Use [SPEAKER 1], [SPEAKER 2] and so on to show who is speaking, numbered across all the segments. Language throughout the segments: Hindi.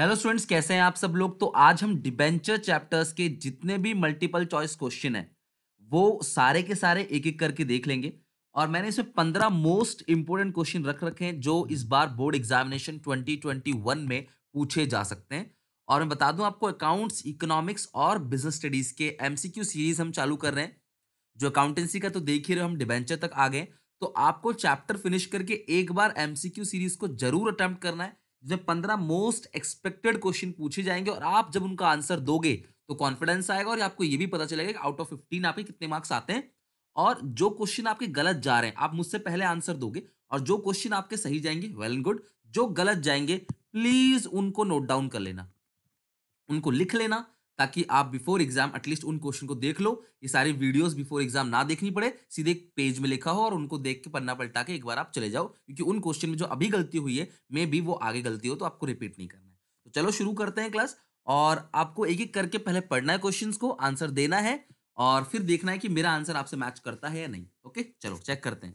[SPEAKER 1] हेलो स्टूडेंट्स कैसे हैं आप सब लोग तो आज हम डिबेंचर चैप्टर्स के जितने भी मल्टीपल चॉइस क्वेश्चन हैं वो सारे के सारे एक एक करके देख लेंगे और मैंने इसमें पंद्रह मोस्ट इंपोर्टेंट क्वेश्चन रख रखे हैं जो इस बार बोर्ड एग्जामिनेशन 2021 में पूछे जा सकते हैं और मैं बता दूं आपको अकाउंट्स इकोनॉमिक्स और बिजनेस स्टडीज़ के एम सीरीज हम चालू कर रहे हैं जो अकाउंटेंसी का तो देख ही रहे हम डिबेंचर तक आ गए तो आपको चैप्टर फिनिश करके एक बार एम सीरीज को जरूर अटैम्प्ट करना है जिसमें पंद्रह मोस्ट एक्सपेक्टेड क्वेश्चन पूछे जाएंगे और आप जब उनका आंसर दोगे तो कॉन्फिडेंस आएगा और आपको ये भी पता चलेगा कि आउट ऑफ फिफ्टीन आपके कितने मार्क्स आते हैं और जो क्वेश्चन आपके गलत जा रहे हैं आप मुझसे पहले आंसर दोगे और जो क्वेश्चन आपके सही जाएंगे वेल एंड गुड जो गलत जाएंगे प्लीज उनको नोट डाउन कर लेना उनको लिख लेना ताकि आप बिफोर एग्जाम एटलीस्ट उन क्वेश्चन को देख लो ये सारी वीडियोस बिफोर एग्जाम ना देखनी पड़े सीधे पेज में लिखा हो और उनको देख के पन्ना पलटा के एक बार आप चले जाओ क्योंकि उन क्वेश्चन में जो अभी गलती हुई है मे भी वो आगे गलती हो तो आपको रिपीट नहीं करना है तो चलो शुरू करते हैं क्लास और आपको एक एक करके पहले पढ़ना है क्वेश्चन को आंसर देना है और फिर देखना है कि मेरा आंसर आपसे मैच करता है या नहीं ओके चलो चेक करते हैं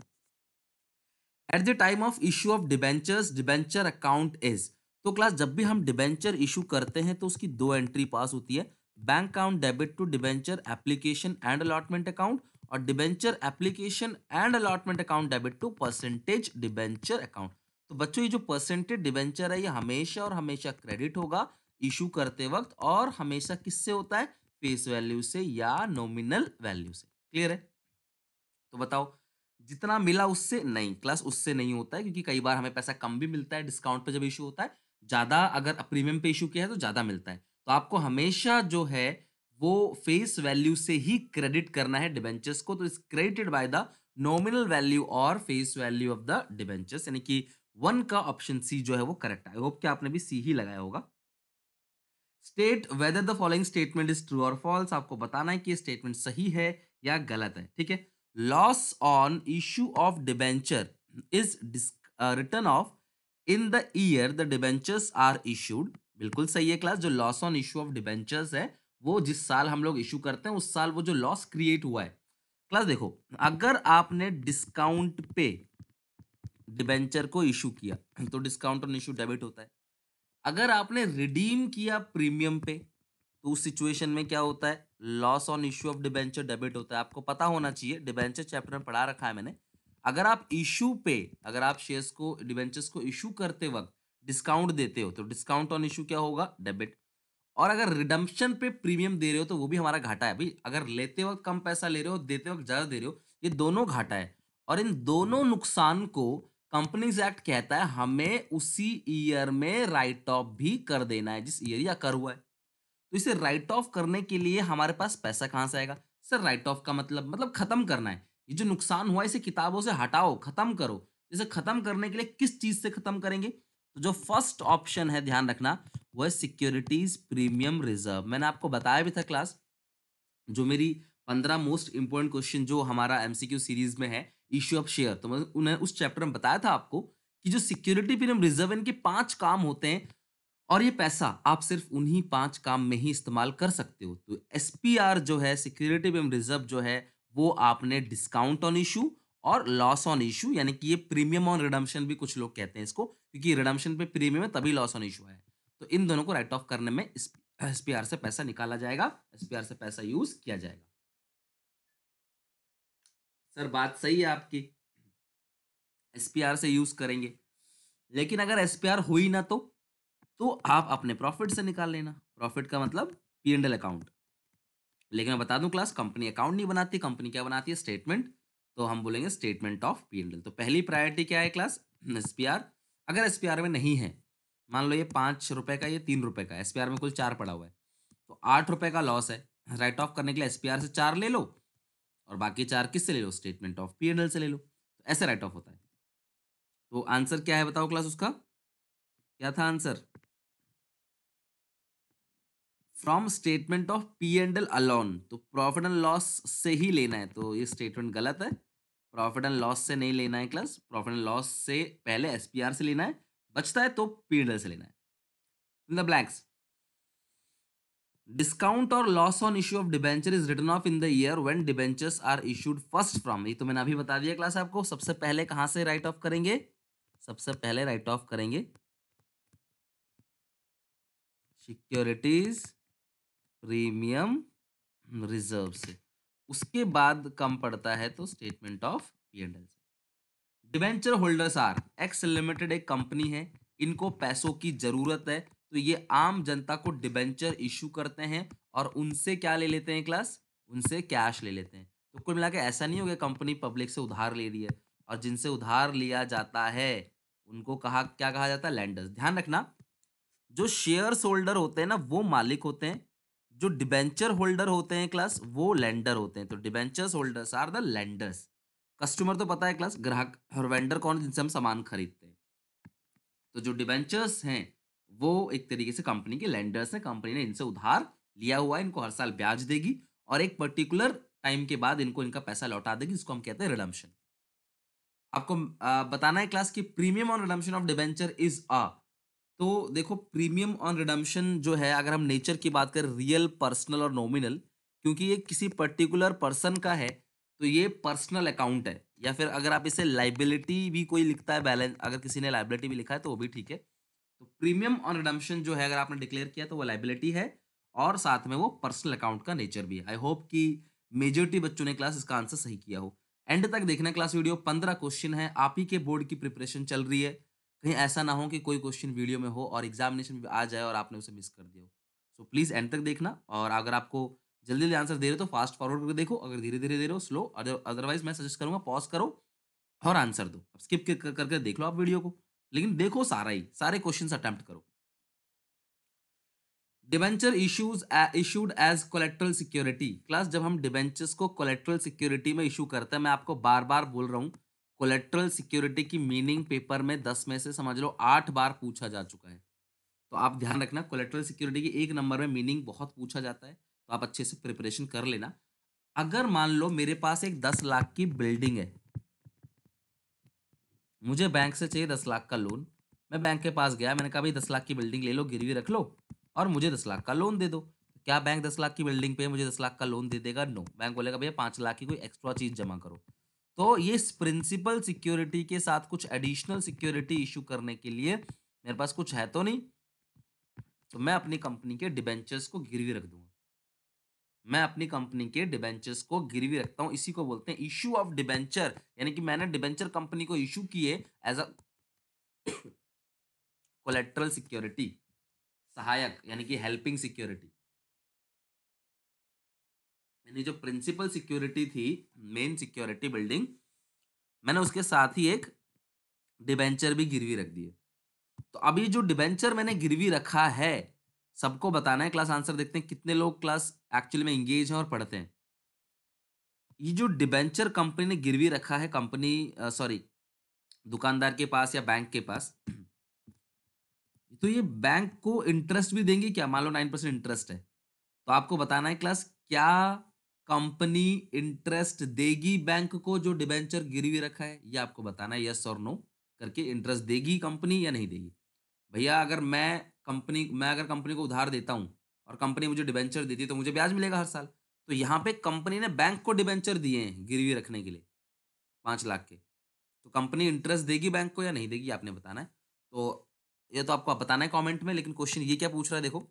[SPEAKER 1] at the time of issue of debentures debenture account is तो क्लास जब भी हम डिबेंचर इशू करते हैं तो उसकी दो एंट्री पास होती है bank account debit to debenture application and allotment account और debenture application and allotment account debit to percentage debenture account तो बच्चों ये जो परसेंटेज डिबेंचर है ये हमेशा और हमेशा क्रेडिट होगा इशू करते वक्त और हमेशा किससे होता है फेस वैल्यू से या नोमिनल वैल्यू से क्लियर है तो बताओ जितना मिला उससे नहीं क्लास उससे नहीं होता है क्योंकि कई बार हमें पैसा कम भी मिलता है डिस्काउंट पर जब इशू होता है ज़्यादा अगर प्रीमियम पे इशू किया है तो ज़्यादा मिलता है तो आपको हमेशा जो है वो फेस वैल्यू से ही क्रेडिट करना है डिबेंचर्स को तो is credited by the nominal value और face value of the debentures यानी कि वन का ऑप्शन सी जो है वो करेक्ट आई होप कि आपने भी सी ही लगाया होगा state whether the following statement is true और फॉल्स आपको बताना है कि स्टेटमेंट सही है या गलत है ठीक है loss on issue of debenture is written off in the year the debentures are issued बिल्कुल सही है क्लास जो loss on issue of debentures है वो जिस साल हम लोग इशू करते हैं उस साल वो जो लॉस क्रिएट हुआ है क्लास देखो अगर आपने डिस्काउंट पे डिबेंचर को इशू किया तो डिस्काउंट ऑन इशू डेबिट होता है अगर आपने रिडीम किया प्रीमियम पे तो उस सिचुएशन में क्या होता है loss on issue of debenture debit होता है आपको पता होना चाहिए डिबेंचर चैप्टर में पढ़ा रखा है मैंने अगर आप इशू पे अगर आप शेयर्स को डिवेंचर्स को इशू करते वक्त डिस्काउंट देते हो तो डिस्काउंट ऑन इशू क्या होगा डेबिट और अगर रिडम्पशन पे प्रीमियम दे रहे हो तो वो भी हमारा घाटा है भाई अगर लेते वक्त कम पैसा ले रहे हो देते वक्त ज़्यादा दे रहे हो ये दोनों घाटा है और इन दोनों नुकसान को कंपनीज एक्ट कहता है हमें उसी ईयर में राइट ऑफ भी कर देना है जिस ईयर या कर हुआ है तो इसे राइट ऑफ करने के लिए हमारे पास पैसा कहाँ से आएगा सर राइट ऑफ का मतलब मतलब खत्म करना है ये जो नुकसान हुआ इसे किताबों से हटाओ खत्म करो इसे खत्म करने के लिए किस चीज से खत्म करेंगे तो जो फर्स्ट ऑप्शन है ध्यान रखना वो है सिक्योरिटीज प्रीमियम रिजर्व मैंने आपको बताया भी था क्लास जो मेरी पंद्रह मोस्ट इंपॉर्टेंट क्वेश्चन जो हमारा एमसीक्यू सीरीज में है इश्यू ऑफ शेयर तो मैं उन्हें उस चैप्टर में बताया था आपको कि जो सिक्योरिटी प्रीमियम रिजर्व इनके पांच काम होते हैं और ये पैसा आप सिर्फ उन्हीं पांच काम में ही इस्तेमाल कर सकते हो तो एस जो है सिक्योरिटी प्रीमियम रिजर्व जो है वो आपने डिस्काउंट ऑन इशू और लॉस ऑन इशू यानी कि ये प्रीमियम ऑन रिडम्शन भी कुछ लोग कहते हैं इसको क्योंकि रिडम्शन पे प्रीमियम है तभी लॉस ऑन इशू है तो इन दोनों को राइट ऑफ करने में एस पी आर से पैसा निकाला जाएगा एस पी आर से पैसा यूज किया जाएगा सर बात सही है आपकी एस पी आर से यूज करेंगे लेकिन अगर एस पी आर हुई ना तो तो आप अपने प्रॉफिट से निकाल लेना प्रॉफिट का मतलब पी एंड एल अकाउंट लेकिन मैं बता दूं क्लास कंपनी अकाउंट नहीं बनाती कंपनी क्या बनाती है स्टेटमेंट तो हम बोलेंगे स्टेटमेंट ऑफ पी तो पहली प्रायोरिटी क्या है क्लास एस अगर एस में नहीं है मान लो ये पाँच रुपये का ये तीन रुपये का एस में कुल चार पड़ा हुआ है तो आठ रुपये का लॉस है राइट ऑफ करने के लिए एस से चार ले लो और बाकी चार किस से ले लो स्टेटमेंट ऑफ पी से ले लो तो ऐसे राइट ऑफ होता है तो आंसर क्या है बताओ क्लास उसका क्या था answer from statement of P and L alone तो प्रॉफिट एंड लॉस से ही लेना है तो ये स्टेटमेंट गलत है प्रॉफिट एंड लॉस से नहीं लेना है क्लास प्रॉफिट एंड लॉस से पहले एस से लेना है बचता है तो पी एंड एल से लेना है इन द ब्लैक्स डिस्काउंट और loss on issue of debenture is written off in the year when debentures are issued first from ये तो मैंने अभी बता दिया क्लास आपको सबसे पहले कहाँ से राइट ऑफ करेंगे सबसे पहले राइट ऑफ करेंगे सिक्योरिटीज प्रीमियम रिजर्व से उसके बाद कम पड़ता है तो statement of P and L से debenture holders are X limited एक कंपनी है इनको पैसों की जरूरत है तो ये आम जनता को डिबेंचर इशू करते हैं और उनसे क्या ले लेते हैं क्लास उनसे कैश ले लेते हैं तो कुल मिला के ऐसा नहीं हो गया कंपनी पब्लिक से उधार ले रही है और जिनसे उधार लिया जाता है उनको कहा क्या कहा जाता है लैंडर्स ध्यान रखना जो शेयर होल्डर होते हैं ना वो मालिक होते हैं जो डिबेंचर होल्डर होते हैं क्लास वो लेंडर होते हैं तो debentures holders are the lenders customer तो पता है क्लास ग्राहक और वेंडर कौन जिनसे हम सामान खरीदते हैं तो जो डिबेंचर्स हैं वो एक तरीके से कंपनी के लेंडर्स हैं कंपनी ने इनसे उधार लिया हुआ है इनको हर साल ब्याज देगी और एक पर्टिकुलर टाइम के बाद इनको इनका पैसा लौटा देगी इसको हम कहते हैं रिडम्शन आपको बताना है क्लास की premium on redemption of debenture is a तो देखो प्रीमियम ऑन रिडम्शन जो है अगर हम नेचर की बात करें रियल पर्सनल और नॉमिनल क्योंकि ये किसी पर्टिकुलर पर्सन का है तो ये पर्सनल अकाउंट है या फिर अगर आप इसे लाइबिलिटी भी कोई लिखता है बैलेंस अगर किसी ने लाइबिलिटी भी लिखा है तो वो भी ठीक है तो प्रीमियम ऑन रिडम्शन जो है अगर आपने डिक्लेयर किया तो वो लाइबिलिटी है और साथ में वो पर्सनल अकाउंट का नेचर भी है आई होप कि मेजोरिटी बच्चों ने क्लास इसका आंसर सही किया हो एंड तक देखना क्लास वीडियो पंद्रह क्वेश्चन है आप ही के बोर्ड की प्रिपरेशन चल रही है कहीं ऐसा ना हो कि कोई क्वेश्चन वीडियो में हो और एग्जामिनेशन भी आ जाए और आपने उसे मिस कर दिया हो सो प्लीज़ एंड तक देखना और अगर आपको जल्दी जल्दी आंसर दे रहे हो तो फास्ट फॉरवर्ड करके देखो अगर धीरे धीरे दे रहे हो स्लो अदरवाइज मैं सजेस्ट करूंगा पॉज करो और आंसर दो अब स्किप करके देख लो आप वीडियो को लेकिन देखो सारा ही सारे क्वेश्चन अटैम्प्ट करो debenture issues issued as collateral security class जब हम डिबेंचर्स को कोलेक्ट्रल सिक्योरिटी में इशू करते हैं मैं आपको बार बार बोल रहा हूँ कोलेट्रल सिक्योरिटी की मीनिंग पेपर में दस में से समझ लो आठ बार पूछा जा चुका है तो आप ध्यान रखना कोलेट्रल सिक्योरिटी की एक नंबर में मीनिंग बहुत पूछा जाता है तो आप अच्छे से प्रिपरेशन कर लेना अगर मान लो मेरे पास एक दस लाख की बिल्डिंग है मुझे बैंक से चाहिए दस लाख का लोन मैं बैंक के पास गया मैंने कहा भाई दस लाख की बिल्डिंग ले लो गिरवी रख लो और मुझे दस लाख का लोन दे दो क्या बैंक दस लाख की बिल्डिंग पे मुझे दस लाख का लोन दे देगा नो बैंक बोलेगा भैया पाँच लाख की कोई एक्स्ट्रा चीज़ जमा करो तो ये प्रिंसिपल सिक्योरिटी के साथ कुछ एडिशनल सिक्योरिटी इशू करने के लिए मेरे पास कुछ है तो नहीं तो मैं अपनी कंपनी के डिबेंचर्स को गिरवी रख दूंगा मैं अपनी कंपनी के डिबेंचर्स को गिरवी रखता हूँ इसी को बोलते हैं इशू ऑफ डिबेंचर यानी कि मैंने डिबेंचर कंपनी को इशू किए एज अ कोलेट्रल सिक्योरिटी सहायक यानी कि हेल्पिंग सिक्योरिटी यानी जो प्रिंसिपल सिक्योरिटी थी मेन सिक्योरिटी बिल्डिंग मैंने उसके साथ ही एक डिबेंचर भी गिरवी रख दिए तो अभी जो डिबेंचर मैंने गिरवी रखा है सबको बताना है क्लास आंसर देखते हैं कितने लोग क्लास एक्चुअली में इंगेज हैं और पढ़ते हैं ये जो डिबेंचर कंपनी ने गिरवी रखा है कंपनी सॉरी दुकानदार के पास या बैंक के पास तो ये बैंक को इंटरेस्ट भी देंगे क्या मान लो नाइन परसेंट इंटरेस्ट है तो आपको बताना है क्लास क्या कंपनी इंटरेस्ट देगी बैंक को जो डिबेंचर गिरवी रखा है ये आपको बताना है यस और नो करके इंटरेस्ट देगी कंपनी या नहीं देगी भैया अगर मैं कंपनी मैं अगर कंपनी को उधार देता हूँ और कंपनी मुझे डिबेंचर देती है तो मुझे ब्याज मिलेगा हर साल तो यहाँ पे कंपनी ने बैंक को डिबेंचर दिए हैं गिरवी रखने के लिए पाँच लाख के तो कंपनी इंटरेस्ट देगी बैंक को या नहीं देगी आपने बताना है तो ये तो आपको बताना है कॉमेंट में लेकिन क्वेश्चन ये क्या पूछ रहा है देखो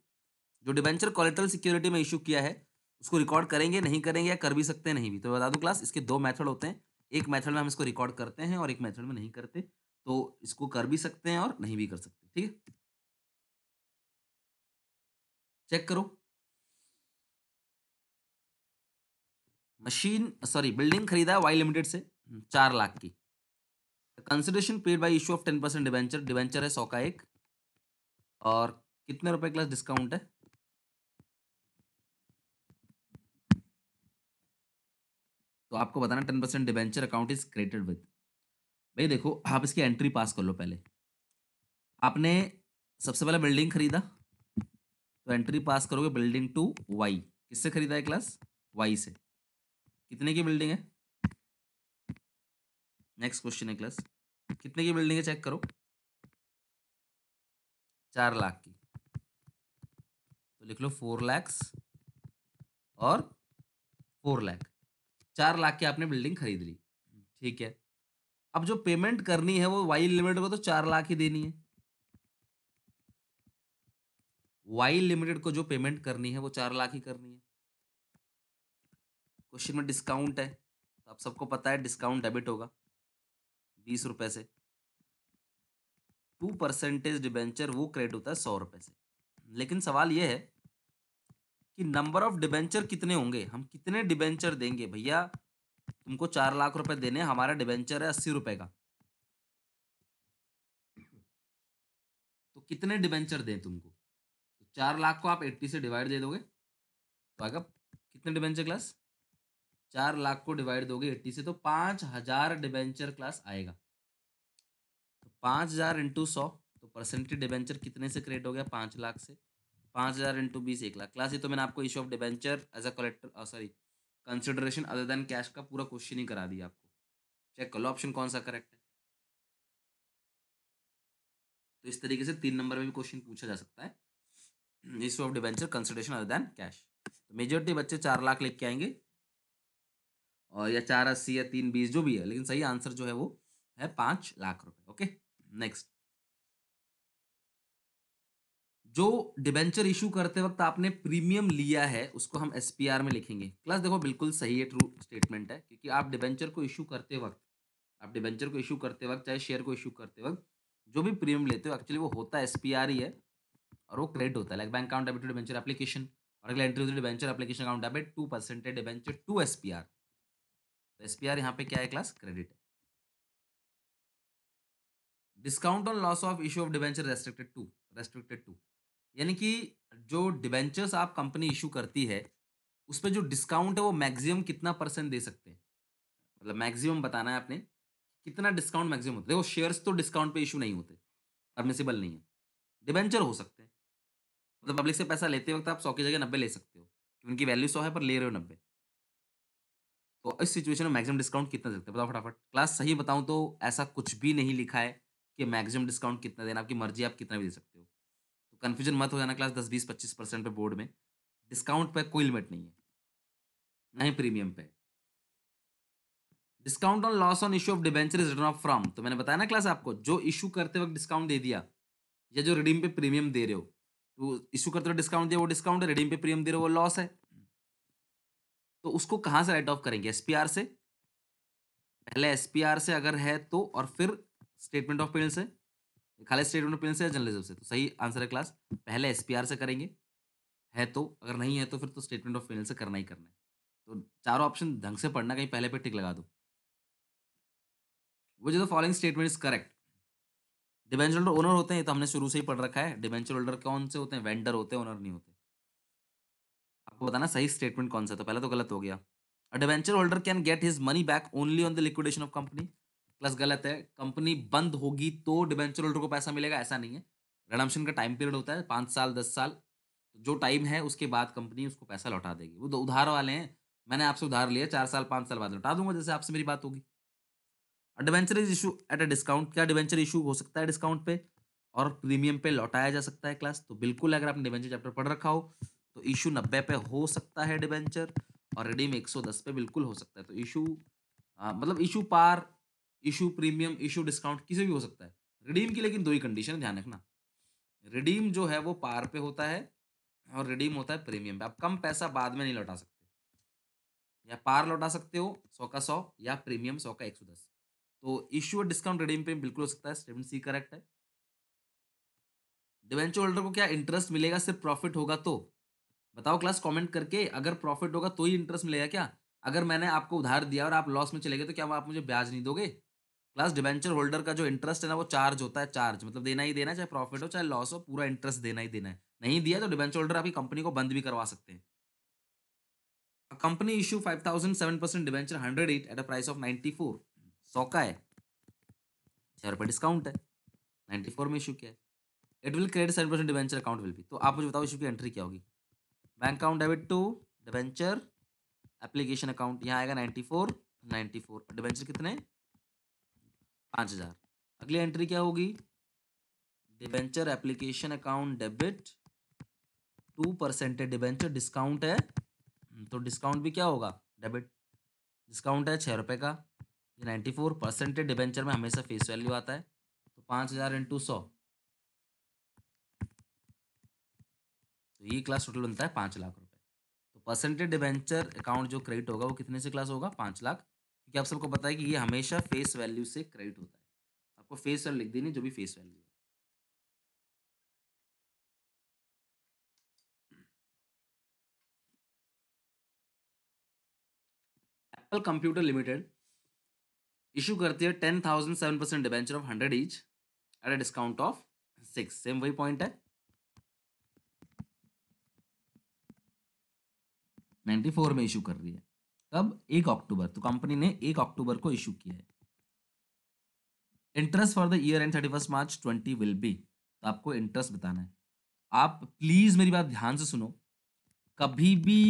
[SPEAKER 1] जो डिबेंचर कॉलेटल सिक्योरिटी में इशू किया है उसको रिकॉर्ड करेंगे नहीं करेंगे या कर भी सकते नहीं भी तो बता दूँ क्लास इसके दो मैथड होते हैं एक मेथड में हम इसको रिकॉर्ड करते हैं और एक मेथड में नहीं करते तो इसको कर भी सकते हैं और नहीं भी कर सकते ठीक है चेक करो मशीन सॉरी बिल्डिंग खरीदा वाई लिमिटेड से चार लाख की consideration paid by issue of ten percent debenture debenture है सौ का एक और कितने रुपए क्लास डिस्काउंट है तो आपको बताना ten percent debenture account is created with भाई देखो आप इसकी एंट्री पास कर लो पहले आपने सबसे पहले बिल्डिंग खरीदा तो एंट्री पास करोगे बिल्डिंग टू वाई किससे खरीदा है क्लास वाई से कितने की बिल्डिंग है नेक्स्ट क्वेश्चन है क्लास कितने की बिल्डिंग है चेक करो चार लाख की तो लिख लो फोर लैक्स और फोर लैख चार लाख की आपने बिल्डिंग खरीद ली ठीक है अब जो पेमेंट करनी है वो वाई लिमिटेड को तो चार लाख ही देनी है वाई लिमिटेड को जो पेमेंट करनी है वो चार लाख ही करनी है क्वेश्चन में डिस्काउंट है तो आप सबको पता है डिस्काउंट डेबिट होगा बीस रुपए से टू परसेंटेज डिबेंचर वो क्रेडिट होता है सौ रुपए से लेकिन सवाल ये है कि नंबर ऑफ डिबेंचर कितने होंगे हम कितने डिबेंचर देंगे भैया तुमको चार लाख रुपए देने हमारा डिबेंचर है अस्सी रुपए का तो कितने डिबेंचर दें तुमको तो चार लाख को आप एट्टी से डिवाइड दे दोगे तो आएगा कितने डिबेंचर क्लास चार लाख को डिवाइड दोगे एट्टी से तो पांच हजार डिबेंचर क्लास आएगा तो पांच हजार इंटू सौ तो परसेंटेज डिबेंचर कितने से क्रिएट हो गया पांच लाख से पाँच हज़ार इंटू बीस एक लाख क्लास ही तो मैंने आपको issue of debenture as a collector sorry consideration other than cash का पूरा क्वेश्चन ही करा दिया आपको चेक कर लो ऑप्शन कौन सा करेक्ट है तो इस तरीके से तीन नंबर में भी क्वेश्चन पूछा जा सकता है issue of debenture consideration other than cash तो मेजोरिटी बच्चे चार लाख लेके आएंगे और या चार अस्सी या तीन बीस जो भी है लेकिन सही आंसर जो है वो है पाँच लाख रुपए ओके नेक्स्ट जो डिबेंचर इशू करते वक्त आपने प्रीमियम लिया है उसको हम एस में लिखेंगे प्लस देखो बिल्कुल सही है ट्रू स्टेटमेंट है क्योंकि आप डिबेंचर को इशू करते वक्त आप डिबेंचर को इशू करते वक्त चाहे शेयर को इशू करते वक्त जो भी प्रीमियम लेते हो एक्चुअली वो होता है एस ही है और वो क्रेडिट होता है like bank account debit debenture application और अगला entry debenture application account debit to percent है debenture to S P R S P R यहाँ पे क्या है क्लास क्रेडिट है discount on loss of issue of debenture restricted to restricted to यानी कि जो डिबेंचर्स आप कंपनी इशू करती है उस पर जो डिस्काउंट है वो मैक्सिमम कितना परसेंट दे सकते हैं मतलब मैक्सिमम बताना है आपने कितना डिस्काउंट मैक्सिमम होता है देखो शेयर्स तो डिस्काउंट पे इशू नहीं होते परमिसिबल नहीं है डिबेंचर हो सकते हैं मतलब पब्लिक से पैसा लेते वक्त आप सौ की जगह नब्बे ले सकते हो कि उनकी वैल्यू सौ है पर ले रहे हो नब्बे तो इस सिचुएशन में मैक्सिमम डिस्काउंट कितना देते हैं बताओ फटाफट क्लास सही बताऊँ तो ऐसा कुछ भी नहीं लिखा है कि मैक्सिमम डिस्काउंट कितना देना आपकी मर्जी आप कितना भी दे सकते हो कन्फ्यूजन मत हो जाना क्लास दस बीस पच्चीस परसेंट पे बोर्ड में डिस्काउंट पे कोई लिमिट नहीं है ना ही प्रीमियम पे discount on loss on issue of debenture is written off from तो मैंने बताया ना क्लास आपको जो इशू करते वक्त डिस्काउंट दे दिया या जो रिडीम पे प्रीमियम दे रहे हो तो इशू करते हुए डिस्काउंट दिया वो डिस्काउंट है रिडीम पे प्रीमियम दे रहे हो वो लॉस है तो उसको कहाँ से राइट ऑफ करेंगे आर से पहले आर से अगर है तो और फिर स्टेटमेंट ऑफ पेल से खाली स्टेट इंडिपेंडेंस से या जर्नलिज्म से तो सही आंसर है क्लास पहले एस से करेंगे है तो अगर नहीं है तो फिर तो स्टेटमेंट ऑफ फेलियर से करना ही करना है तो चारों ऑप्शन ढंग से पढ़ना कहीं पहले पे टिक लगा दो वो जो following statement is correct debenture holder owner होते हैं तो हमने शुरू से ही पढ़ रखा है डिवेंचर होल्डर कौन से होते हैं वेंडर होते हैं ओनर नहीं होते आपको बताना सही स्टेटमेंट कौन सा तो पहले तो गलत हो गया debenture holder can get his money back only on the liquidation of company plus गलत है कंपनी बंद होगी तो डिबेंचर होल्डर को पैसा मिलेगा ऐसा नहीं है रडम्पशन का टाइम पीरियड होता है पाँच साल दस साल जो टाइम है उसके बाद कंपनी उसको पैसा लौटा देगी वो उधार वाले हैं मैंने आपसे उधार लिया चार साल पाँच साल बाद लौटा दूंगा जैसे आपसे मेरी बात होगी debenture is issue at a discount क्या डिवेंचर इशू हो सकता है डिस्काउंट पे और प्रीमियम पे लौटाया जा सकता है क्लास तो बिल्कुल अगर आपने डिवेंचर चैप्टर पढ़ रखा हो तो इशू नब्बे पे हो सकता है डिवेंचर और रिडीम एक सौ दस पे बिल्कुल हो सकता है तो इशू मतलब issue par issue premium issue discount किसी भी हो सकता है रिडीम की लेकिन दो ही कंडीशन ध्यान रखना रिडीम जो है वो पार पे होता है और रिडीम होता है प्रीमियम पे आप कम पैसा बाद में नहीं लौटा सकते या पार लौटा सकते हो सौ का सौ या प्रीमियम सौ का एक सौ दस तो इशू और डिस्काउंट रिडीम पे बिल्कुल हो सकता है स्टेटमेंट सी करेक्ट है डिवेंचर होल्डर को क्या इंटरेस्ट मिलेगा सिर्फ प्रॉफिट होगा तो बताओ क्लास कमेंट करके अगर प्रॉफिट होगा तो ही इंटरेस्ट मिलेगा क्या अगर मैंने आपको उधार दिया और आप लॉस में चले गए तो क्या आप मुझे ब्याज नहीं दोगे प्लस डिबेंचर होल्डर का जो इंटरेस्ट है ना वो चार्ज होता है चार्ज मतलब देना ही देना है चाहे प्रॉफिट हो चाहे लॉस हो पूरा इंटरेस्ट देना ही देना है नहीं दिया तो डिबेंचर होल्डर आपकी कंपनी को बंद भी करवा सकते हैं company issue five thousand seven percent debenture hundred at at a price of ninety four सौ का है छह रुपये डिस्काउंट है नाइन्टी फोर में इशू किया है it will create seven percent debenture account will भी तो आप मुझे बताओ इशू की एंट्री क्या होगी bank account debit to debenture application account यहाँ आएगा ninety four ninety four debenture कितने पाँच हजार अगली एंट्री क्या होगी debenture application account debit to percentage debenture discount है हम्म, तो डिस्काउंट भी क्या होगा डेबिट डिस्काउंट है छः रुपये का ये नाइन्टी फोर परसेंटेज डिबेंचर में हमेशा फेस वैल्यू आता है तो पाँच हज़ार इंटू सौ तो ये क्लास टोटल बनता है पाँच लाख रुपए तो परसेंटेज डिबेंचर अकाउंट जो क्रेडिट होगा वो कितने से क्लास होगा पाँच लाख क्योंकि आप सबको पता है कि ये हमेशा फेस वैल्यू से क्रेडिट होता है आपको फेस वैल्यू लिख देनी जो भी फेस वैल्यू है एप्पल कंप्यूटर लिमिटेड इशू करती है ten thousand seven percent debenture of hundred each at a discount of six same वही पॉइंट है नाइन्टी फोर में इशू कर रही है कब एक अक्टूबर तो कंपनी ने एक अक्टूबर को इशू किया है interest for the year end thirty first March twenty will be तो आपको इंटरेस्ट बताना है आप प्लीज़ मेरी बात ध्यान से सुनो कभी भी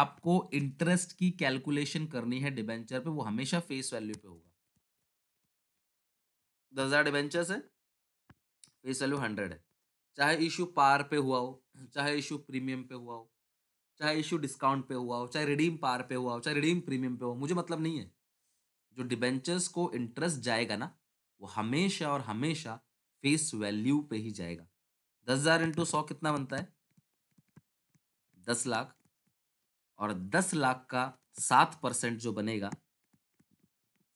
[SPEAKER 1] आपको इंटरेस्ट की कैलकुलेशन करनी है डिबेंचर पे वो हमेशा फेस वैल्यू पे होगा दस हज़ार डिबेंचर है फेस वैल्यू हंड्रेड है चाहे इशू पार पे हुआ हो चाहे इशू प्रीमियम पे हुआ हो चाहे इशू डिस्काउंट पे हुआ हो चाहे रिडीम पार पे हुआ हो चाहे रिडीम प्रीमियम पे हो मुझे मतलब नहीं है जो डिबेंचर्स को इंटरेस्ट जाएगा ना वो हमेशा और हमेशा फेस वैल्यू पे ही जाएगा दस हज़ार इंटू सौ कितना बनता है दस लाख और दस लाख का सात परसेंट जो बनेगा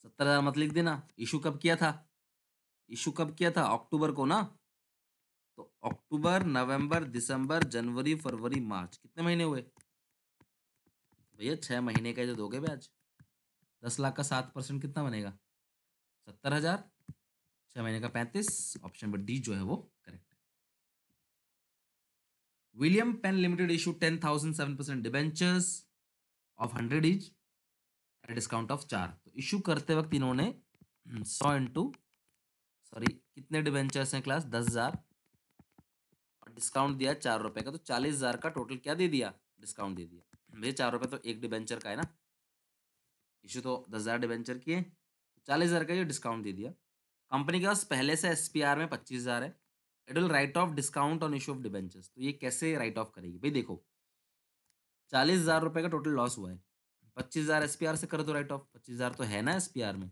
[SPEAKER 1] सत्तर हज़ार मत लिख देना इशू कब किया था इशू कब किया था अक्टूबर को ना तो अक्टूबर नवंबर दिसंबर जनवरी फरवरी मार्च कितने महीने हुए तो भैया छः महीने का जो दोगे ब्याज दस लाख का सात परसेंट कितना बनेगा सत्तर हजार छः महीने का पैंतीस ऑप्शन नंबर डी जो है वो करेक्ट है William Penn limited issue ten thousand seven percent debentures of hundred is at discount of चार तो इशू करते वक्त इन्होंने सौ इंटू सॉरी कितने डिबेंचर्स हैं क्लास दस हजार डिस्काउंट दिया चार रुपए का तो चालीस हज़ार का टोटल क्या दे दिया डिस्काउंट दे दिया भैया चार रुपये तो एक डिबेंचर का है ना इशू तो दस हज़ार डिबेंचर की है तो चालीस हज़ार का ये डिस्काउंट दे दिया कंपनी के पास पहले से एस में पच्चीस हज़ार है it will write off discount on issue of debentures तो ये कैसे राइट ऑफ करेगी भाई देखो चालीस हज़ार रुपये का टोटल लॉस हुआ है पच्चीस हज़ार एस से कर दो तो राइट ऑफ पच्चीस हज़ार तो है ना एस में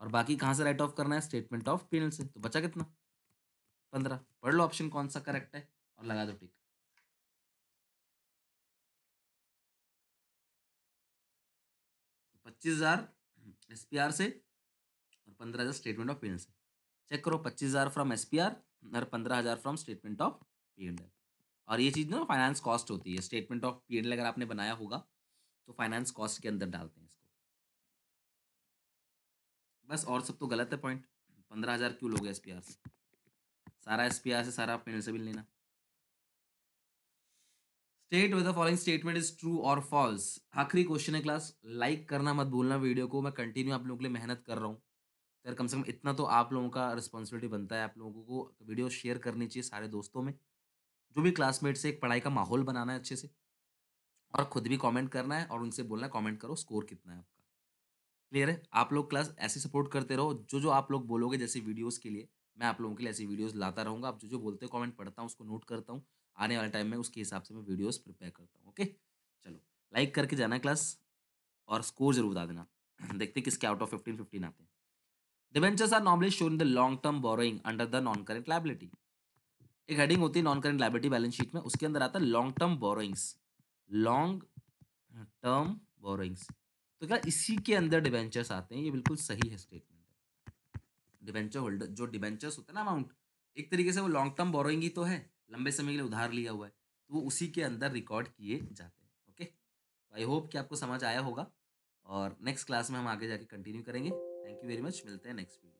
[SPEAKER 1] और बाकी कहाँ से राइट ऑफ करना है स्टेटमेंट ऑफ पेनल से तो बचा कितना पंद्रह पढ़ लो ऑप्शन कौन सा करेक्ट है और लगा दो टिक तो पच्चीस हजार एस पी आर से और पंद्रह हजार स्टेटमेंट ऑफ पेमेंट से चेक करो पच्चीस हजार फ्रॉम एस पी आर और पंद्रह हजार from statement of P and L और ये चीज़ ना फाइनेंस कॉस्ट होती है statement of P and L अगर आपने बनाया होगा तो फाइनेंस कॉस्ट के अंदर डालते हैं इसको बस और सब तो गलत है पॉइंट पंद्रह हज़ार क्यों लोगे एस पी आर से सारा एस पी आर से सारा आप पेनल से भी लेना state whether following statement is true और फॉल्स आखिरी क्वेश्चन है क्लास लाइक करना मत भूलना वीडियो को मैं कंटिन्यू आप लोगों के लिए मेहनत कर रहा हूँ यार कम से कम इतना तो आप लोगों का रिस्पॉन्सिबिलिटी बनता है आप लोगों को वीडियो शेयर करनी चाहिए सारे दोस्तों में जो भी क्लासमेट से एक पढ़ाई का माहौल बनाना है अच्छे से और खुद भी कमेंट करना है और उनसे बोलना कॉमेंट करो स्कोर कितना है आपका क्लियर है आप लोग क्लास ऐसे सपोर्ट करते रहो जो जो आप लोग बोलोगे जैसे वीडियोज़ के लिए मैं आप लोगों के लिए ऐसी वीडियोस लाता रहूँगा आप जो जो बोलते हो कमेंट पढ़ता हूँ उसको नोट करता हूँ आने वाले टाइम में उसके हिसाब से मैं वीडियोस प्रिपेयर करता हूँ ओके चलो लाइक करके जाना क्लास और स्कोर जरूर बता देना देखते किसके आउट ऑफ फिफ्टीन फिफ्टीन आते हैं debentures are normally show in the long term borrowing under the non current liability एक हेडिंग होती है non current liability balance sheet में उसके अंदर आता है long term borrowings long term borrowings तो क्या इसी के अंदर डिवेंचर्स आते हैं ये बिल्कुल सही है स्टेटमेंट डिवेंचर होल्डर जो डिवेंचर्स होते हैं ना अमाउंट एक तरीके से वो लॉन्ग टर्म बोरोइंग ही तो है लंबे समय के लिए उधार लिया हुआ है तो वो उसी के अंदर रिकॉर्ड किए जाते हैं ओके तो आई होप कि आपको समझ आया होगा और नेक्स्ट क्लास में हम आगे जाके कंटिन्यू करेंगे थैंक यू वेरी मच मिलते हैं नेक्स्ट वीडियो